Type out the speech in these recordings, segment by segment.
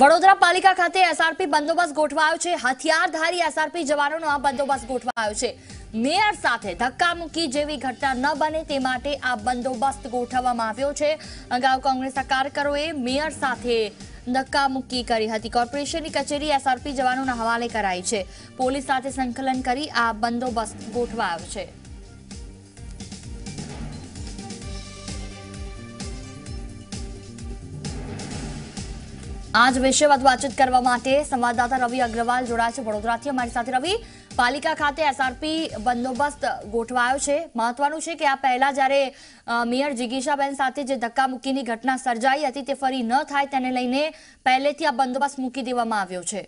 વડોદરા પાલિકા ખાતે એસઆરપી બંદોબસ્ત ગોઠવાયો છે હથિયારધારી એસઆરપી જવાનોનો આ બંદોબસ્ત ગોઠવાયો છે મેયર સાથે ધક્કામુક્કી જેવી ઘટના ન બને તે માટે આ બંદોબસ્ત ગોઠવવામાં આવ્યો છે અગાઉ કોંગ્રેસના કાર્યકરોએ મેયર સાથે ધક્કામુક્કી કરી હતી કોર્પોરેશનની કચેરી એસઆરપી જવાનોના હવાલે કરાઈ છે પોલીસ સાથે સંકલન કરી આ બંદોબસ્ત ગોઠવાયો છે આજ વિશે વાતચીત કરવા માટે સંવાદદાતા રવિ અગ્રવાલ જોડાયા છે વડોદરાથી અમારી સાથે રવિ પાલિકા ખાતે એસઆરપી બંદોબસ્ત ગોઠવાયો છે મહત્વનું છે કે આ પહેલા જ્યારે મેયર જિગીશાબેન સાથે જે ધક્કા ધક્કામુક્કીની ઘટના સર્જાઈ હતી તે ફરી ન થાય તેને લઈને પહેલેથી આ બંદોબસ્ત મૂકી દેવામાં આવ્યો છે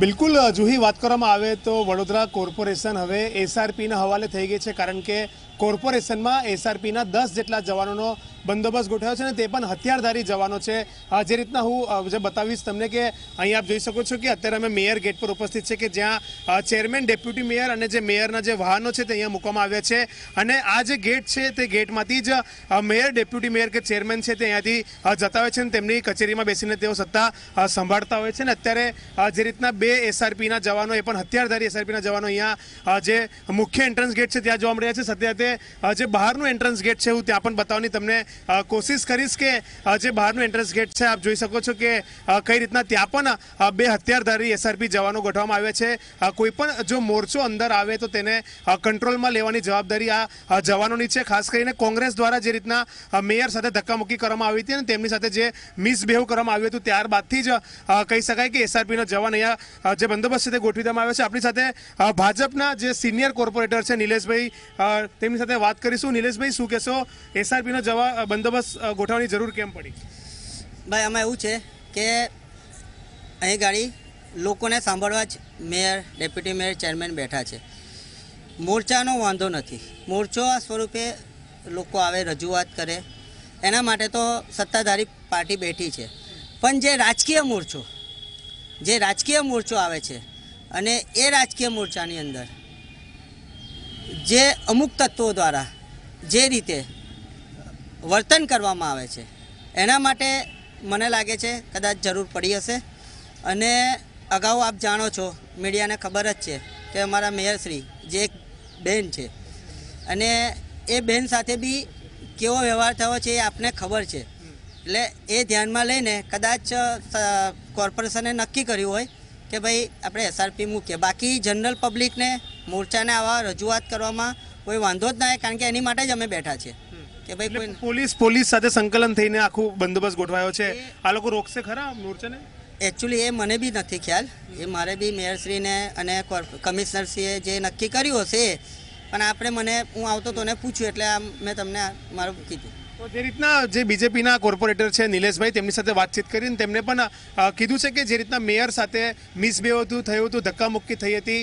બિલકુલ જુહી વાત કરવામાં આવે તો વડોદરા કોર્પોરેશન હવે એસઆરપીના હવાલે થઈ ગઈ છે કારણ કે કોર્પોરેશનમાં એસઆરપીના દસ જેટલા જવાનોનો બંદોબસ્ત ગોઠવ્યો છે અને તે પણ હથિયારધારી જવાનો છે જે રીતના હું જે બતાવીશ તમને કે અહીં આપ જોઈ શકો છો કે અત્યારે અમે મેયર ગેટ પર ઉપસ્થિત છે કે જ્યાં ચેરમેન ડેપ્યુટી મેયર અને જે મેયરના જે વાહનો છે તે અહીંયા મૂકવામાં આવ્યા છે અને આ જે ગેટ છે તે ગેટમાંથી જ મેયર ડેપ્યુટી મેયર કે ચેરમેન છે તે અહીંયાથી જતા હોય છે અને તેમની કચેરીમાં બેસીને તેઓ સત્તા સંભાળતા હોય છે ને અત્યારે જે રીતના બે એસઆરપીના જવાનો એ પણ હથિયારધારી એસઆરપીના જવાનો અહીંયા જે મુખ્ય એન્ટ્રન્સ ગેટ છે ત્યાં જોવા મળ્યા છે સાથે જે બહારનું એન્ટ્રન્સ ગેટ છે હું ત્યાં પણ બતાવવાની તમને કોશિશ કરીશ કે જે બહારનું એન્ટ્રન્સ ગેટ છે આપ જોઈ શકો છો કે કઈ રીતના ત્યાં પણ બે હત્યારધારી એસઆરપી જવાનો ગોઠવવામાં આવ્યા છે કોઈ પણ જો મોરચો અંદર આવે તો તેને કંટ્રોલમાં લેવાની જવાબદારી આ જવાનોની છે ખાસ કરીને કોંગ્રેસ દ્વારા જે રીતના મેયર સાથે ધક્કામુક્કી કરવામાં આવી હતી અને તેમની સાથે જે મિસબિહેવ કરવામાં આવ્યું હતું ત્યારબાદથી જ કહી શકાય કે એસઆરપીનો જવાન અહીંયા જે બંદોબસ્ત છે તે ગોઠવી દેવામાં આવ્યો છે આપણી સાથે ભાજપના જે સિનિયર કોર્પોરેટર છે નિલેશભાઈ તેમની સાથે વાત કરીશું નિલેશભાઈ શું કહેશો એસઆરપીનો જવા બંદોબસ્ત ગોઠવવાની જરૂર કેમ પડી ભાઈ આમાં એવું છે કે અહીં ગાડી લોકોને સાંભળવા જ મેયર ડેપ્યુટી મેયર ચેરમેન બેઠા છે મોરચાનો વાંધો નથી મોરચો આ સ્વરૂપે લોકો આવે રજૂઆત કરે એના માટે તો સત્તાધારી પાર્ટી બેઠી છે પણ જે રાજકીય મોરચો જે રાજકીય મોરચો આવે છે અને એ રાજકીય મોરચાની અંદર જે અમુક તત્વો દ્વારા જે રીતે વર્તન કરવામાં આવે છે એના માટે મને લાગે છે કદાચ જરૂર પડી હશે અને અગાઉ આપ જાણો છો મીડિયાને ખબર જ છે કે અમારા મેયરશ્રી જે એક બહેન છે અને એ બહેન સાથે બી કેવો વ્યવહાર થયો છે એ આપને ખબર છે એટલે એ ધ્યાનમાં લઈને કદાચ કોર્પોરેશને નક્કી કર્યું હોય કે ભાઈ આપણે એસઆરપી મૂકીએ બાકી જનરલ પબ્લિકને મોરચાને આવા રજૂઆત કરવામાં કોઈ વાંધો જ ના કારણ કે એની માટે જ અમે બેઠા છીએ કે ભાઈ કોઈ પોલીસ પોલીસ સાથે સંકલન થઈને આખો બંદોબસ્ત ગોઠવાયો છે આ લોકો રોકશે ખરા મોરચાને એકચ્યુઅલી એ મને બી નથી ખ્યાલ એ મારે બી મેયરશ્રીને અને કમિશનરશ્રીએ જે નક્કી કર્યું હશે પણ આપણે મને હું આવતો તો ને પૂછ્યું એટલે આમ મેં તમને મારું કીધું તો જે રીતના જે બીજેપીના કોર્પોરેટર છે નિલેશભાઈ તેમની સાથે વાતચીત કરીને તેમણે પણ કીધું છે કે જે રીતના મેયર સાથે મિસબિહેવ હતું થયું હતું ધક્કામુક્કી થઈ હતી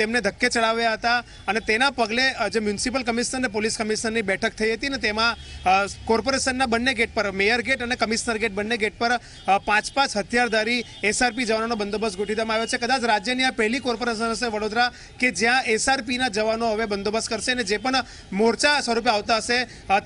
તેમને ધક્કે ચડાવ્યા હતા અને તેના પગલે જે મ્યુનિસિપલ કમિશનર અને પોલીસ કમિશનરની બેઠક થઈ હતી ને તેમાં કોર્પોરેશનના બંને ગેટ પર મેયર ગેટ અને કમિશનર ગેટ બંને ગેટ પર પાંચ પાંચ હથિયારધારી એસઆરપી જવાનોનો બંદોબસ્ત ગોઠવી દેવામાં આવ્યો છે કદાચ રાજ્યની આ પહેલી કોર્પોરેશન હશે વડોદરા કે જ્યાં એસઆરપીના જવાનો હવે બંદોબસ્ત કરશે અને જે પણ મોરચા સ્વરૂપે આવતા હશે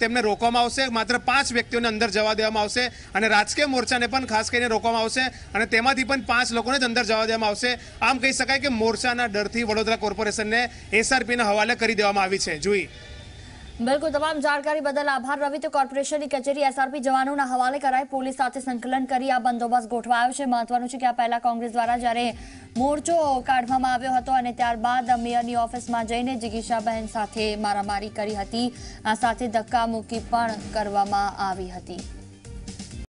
તેમને રોકવામાં આવશે માત્ર પાંચ વ્યક્તિઓને અંદર જવા દેવામાં આવશે અને રાજકીય મોરચાને પણ ખાસ કરીને રોકવામાં આવશે અને તેમાંથી પણ પાંચ લોકોને જ અંદર જવા દેવામાં આવશે આમ કહી શકાય કે મોરચાના ડરથી વડોદરા કોર્પોરેશનને એસઆરપીના હવાલે કરી દેવામાં આવી છે જુઈ બિલકુલ તમામ જાણકારી બદલ આભાર રવિ તો કોર્પોરેશનની કચેરી એસઆરપી જવાનોના હવાલે કરાય પોલીસ સાથે સંકલન કરી આ બંદોબસ્ત ગોઠવાયો છે મહત્વનું છે કે આ પહેલા કોંગ્રેસ દ્વારા જ્યારે મોરચો કાઢવામાં આવ્યો હતો અને ત્યારબાદ મેયરની ઓફિસમાં જઈને જિગીશાબહેન સાથે મારામારી કરી હતી આ સાથે ધક્કા મૂકી પણ કરવામાં આવી હતી